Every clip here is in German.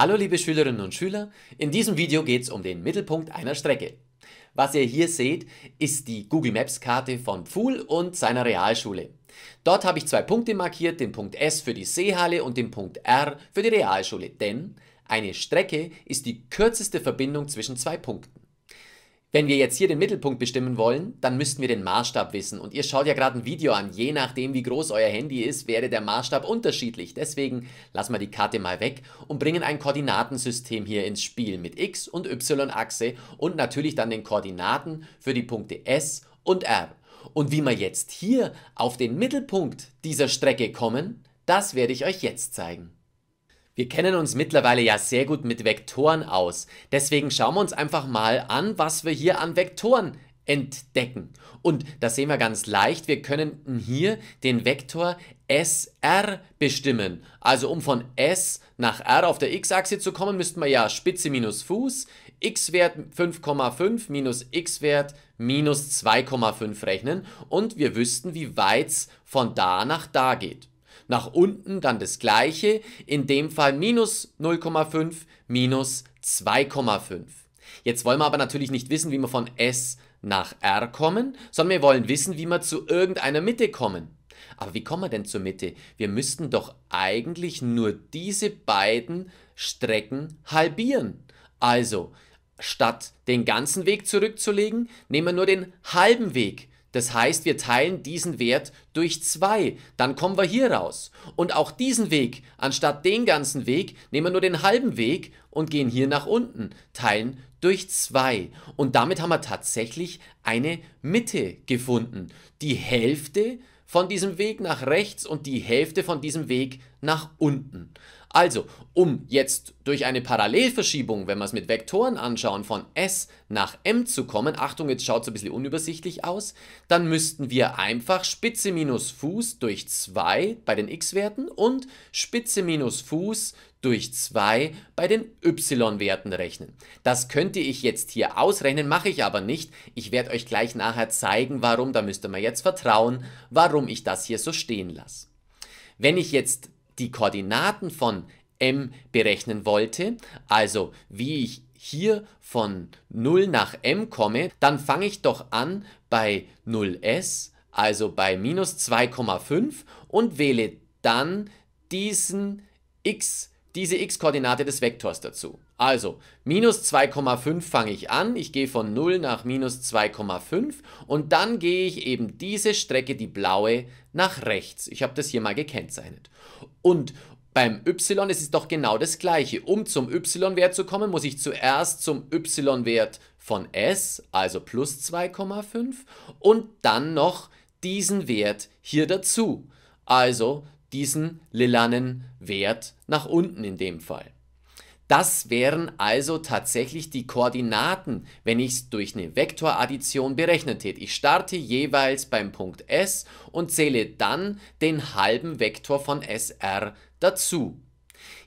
Hallo liebe Schülerinnen und Schüler, in diesem Video geht es um den Mittelpunkt einer Strecke. Was ihr hier seht, ist die Google Maps Karte von Pfuhl und seiner Realschule. Dort habe ich zwei Punkte markiert, den Punkt S für die Seehalle und den Punkt R für die Realschule, denn eine Strecke ist die kürzeste Verbindung zwischen zwei Punkten. Wenn wir jetzt hier den Mittelpunkt bestimmen wollen, dann müssten wir den Maßstab wissen. Und ihr schaut ja gerade ein Video an. Je nachdem, wie groß euer Handy ist, wäre der Maßstab unterschiedlich. Deswegen lassen wir die Karte mal weg und bringen ein Koordinatensystem hier ins Spiel mit X- und Y-Achse und natürlich dann den Koordinaten für die Punkte S und R. Und wie wir jetzt hier auf den Mittelpunkt dieser Strecke kommen, das werde ich euch jetzt zeigen. Wir kennen uns mittlerweile ja sehr gut mit Vektoren aus. Deswegen schauen wir uns einfach mal an, was wir hier an Vektoren entdecken. Und das sehen wir ganz leicht. Wir können hier den Vektor SR bestimmen. Also um von S nach R auf der x-Achse zu kommen, müssten wir ja Spitze minus Fuß, x-Wert 5,5 minus x-Wert minus 2,5 rechnen und wir wüssten, wie weit es von da nach da geht. Nach unten dann das gleiche, in dem Fall minus 0,5, minus 2,5. Jetzt wollen wir aber natürlich nicht wissen, wie wir von S nach R kommen, sondern wir wollen wissen, wie wir zu irgendeiner Mitte kommen. Aber wie kommen wir denn zur Mitte? Wir müssten doch eigentlich nur diese beiden Strecken halbieren. Also, statt den ganzen Weg zurückzulegen, nehmen wir nur den halben Weg. Das heißt, wir teilen diesen Wert durch 2, dann kommen wir hier raus. Und auch diesen Weg, anstatt den ganzen Weg, nehmen wir nur den halben Weg und gehen hier nach unten, teilen durch 2. Und damit haben wir tatsächlich eine Mitte gefunden. Die Hälfte von diesem Weg nach rechts und die Hälfte von diesem Weg nach unten. Also, um jetzt durch eine Parallelverschiebung, wenn wir es mit Vektoren anschauen, von S nach M zu kommen, Achtung, jetzt schaut es ein bisschen unübersichtlich aus, dann müssten wir einfach Spitze minus Fuß durch 2 bei den x-Werten und Spitze minus Fuß durch 2 bei den y-Werten rechnen. Das könnte ich jetzt hier ausrechnen, mache ich aber nicht. Ich werde euch gleich nachher zeigen, warum, da müsst ihr mir jetzt vertrauen, warum ich das hier so stehen lasse. Wenn ich jetzt die Koordinaten von m berechnen wollte, also wie ich hier von 0 nach m komme, dann fange ich doch an bei 0s, also bei minus 2,5 und wähle dann diesen x, diese x-Koordinate des Vektors dazu. Also, minus 2,5 fange ich an, ich gehe von 0 nach minus 2,5 und dann gehe ich eben diese Strecke, die blaue, nach rechts. Ich habe das hier mal gekennzeichnet. Und beim y ist es doch genau das gleiche. Um zum y-Wert zu kommen, muss ich zuerst zum y-Wert von s, also plus 2,5, und dann noch diesen Wert hier dazu. Also diesen lilanen Wert nach unten in dem Fall. Das wären also tatsächlich die Koordinaten, wenn ich es durch eine Vektoraddition berechnet hätte. Ich starte jeweils beim Punkt S und zähle dann den halben Vektor von SR dazu.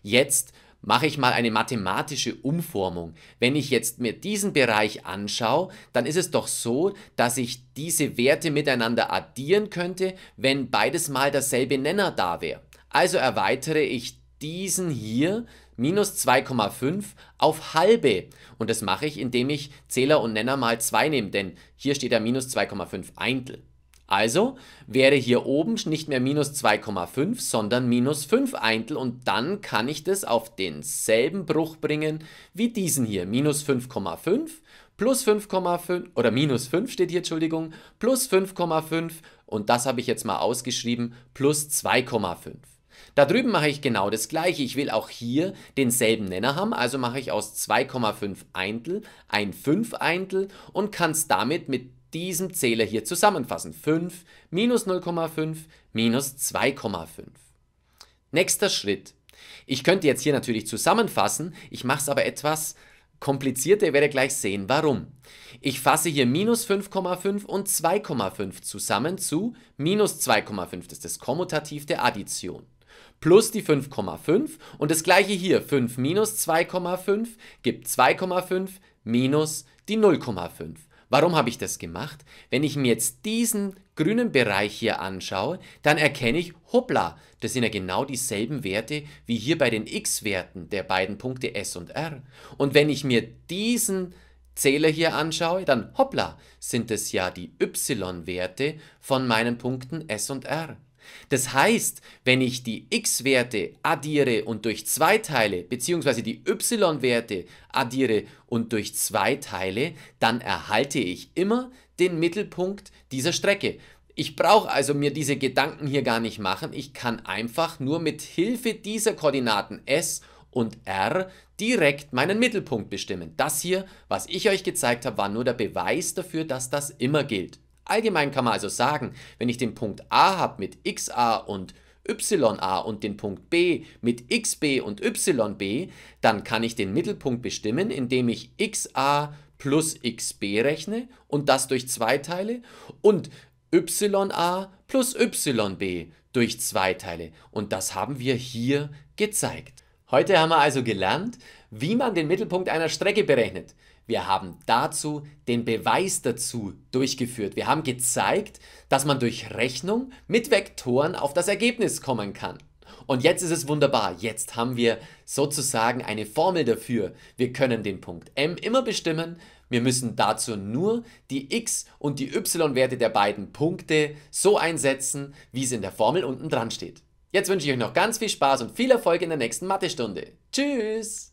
Jetzt mache ich mal eine mathematische Umformung. Wenn ich jetzt mir diesen Bereich anschaue, dann ist es doch so, dass ich diese Werte miteinander addieren könnte, wenn beides mal derselbe Nenner da wäre. Also erweitere ich diesen hier minus 2,5 auf halbe. Und das mache ich, indem ich Zähler und Nenner mal 2 nehme, denn hier steht ja minus 2,5 Eintel. Also wäre hier oben nicht mehr minus 2,5, sondern minus 5 Eintel und dann kann ich das auf denselben Bruch bringen wie diesen hier. Minus 5,5 plus 5,5 oder minus 5 steht hier, Entschuldigung, plus 5,5 und das habe ich jetzt mal ausgeschrieben, plus 2,5. Da drüben mache ich genau das gleiche. Ich will auch hier denselben Nenner haben, also mache ich aus 2,5 Eintel ein 5 Eintel und kann es damit mit diesem Zähler hier zusammenfassen. 5 minus 0,5 minus 2,5. Nächster Schritt. Ich könnte jetzt hier natürlich zusammenfassen, ich mache es aber etwas komplizierter, ihr werdet gleich sehen, warum. Ich fasse hier minus 5,5 und 2,5 zusammen zu minus 2,5, das ist das Kommutativ der Addition plus die 5,5 und das gleiche hier, 5 minus 2,5 gibt 2,5 minus die 0,5. Warum habe ich das gemacht? Wenn ich mir jetzt diesen grünen Bereich hier anschaue, dann erkenne ich, hoppla, das sind ja genau dieselben Werte wie hier bei den x-Werten der beiden Punkte s und r. Und wenn ich mir diesen Zähler hier anschaue, dann hoppla, sind es ja die y-Werte von meinen Punkten s und r. Das heißt, wenn ich die x-Werte addiere und durch 2 teile, beziehungsweise die y-Werte addiere und durch 2 teile, dann erhalte ich immer den Mittelpunkt dieser Strecke. Ich brauche also mir diese Gedanken hier gar nicht machen. Ich kann einfach nur mit Hilfe dieser Koordinaten s und r direkt meinen Mittelpunkt bestimmen. Das hier, was ich euch gezeigt habe, war nur der Beweis dafür, dass das immer gilt. Allgemein kann man also sagen, wenn ich den Punkt A habe mit xa und ya und den Punkt B mit xb und yb, dann kann ich den Mittelpunkt bestimmen, indem ich xa plus xb rechne und das durch zwei teile und ya plus yb durch zwei teile. Und das haben wir hier gezeigt. Heute haben wir also gelernt, wie man den Mittelpunkt einer Strecke berechnet. Wir haben dazu den Beweis dazu durchgeführt. Wir haben gezeigt, dass man durch Rechnung mit Vektoren auf das Ergebnis kommen kann. Und jetzt ist es wunderbar. Jetzt haben wir sozusagen eine Formel dafür. Wir können den Punkt m immer bestimmen. Wir müssen dazu nur die x- und die y-Werte der beiden Punkte so einsetzen, wie es in der Formel unten dran steht. Jetzt wünsche ich euch noch ganz viel Spaß und viel Erfolg in der nächsten Mathestunde. Tschüss!